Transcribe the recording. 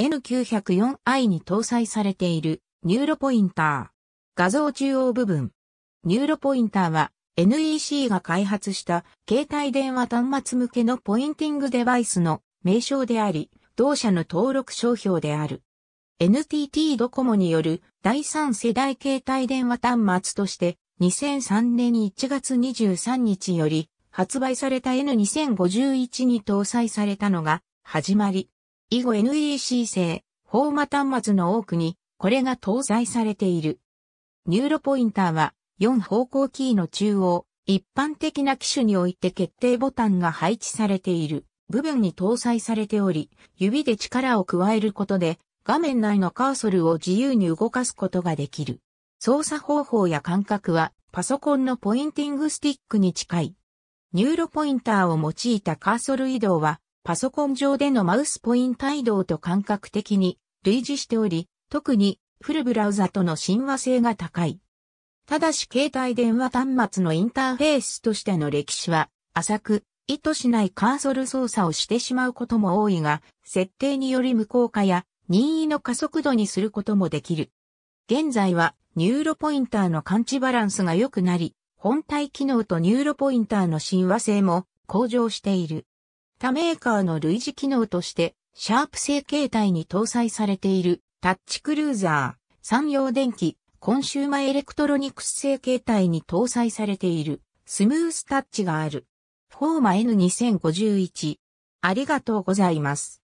N904i に搭載されているニューロポインター。画像中央部分。ニューロポインターは NEC が開発した携帯電話端末向けのポインティングデバイスの名称であり、同社の登録商標である。NTT ドコモによる第三世代携帯電話端末として2003年1月23日より発売された N2051 に搭載されたのが始まり、以後 NEC 製、フォーマ端末の多くに、これが搭載されている。ニューロポインターは、4方向キーの中央、一般的な機種において決定ボタンが配置されている部分に搭載されており、指で力を加えることで、画面内のカーソルを自由に動かすことができる。操作方法や感覚は、パソコンのポインティングスティックに近い。ニューロポインターを用いたカーソル移動は、パソコン上でのマウスポインタ移動と感覚的に類似しており、特にフルブラウザとの親和性が高い。ただし携帯電話端末のインターフェースとしての歴史は浅く、意図しないカーソル操作をしてしまうことも多いが、設定により無効化や任意の加速度にすることもできる。現在はニューロポインターの感知バランスが良くなり、本体機能とニューロポインターの親和性も向上している。他メーカーの類似機能として、シャープ製形態に搭載されているタッチクルーザー、産業電機、コンシューマエレクトロニクス製形態に搭載されているスムースタッチがある。フォーマ N2051。ありがとうございます。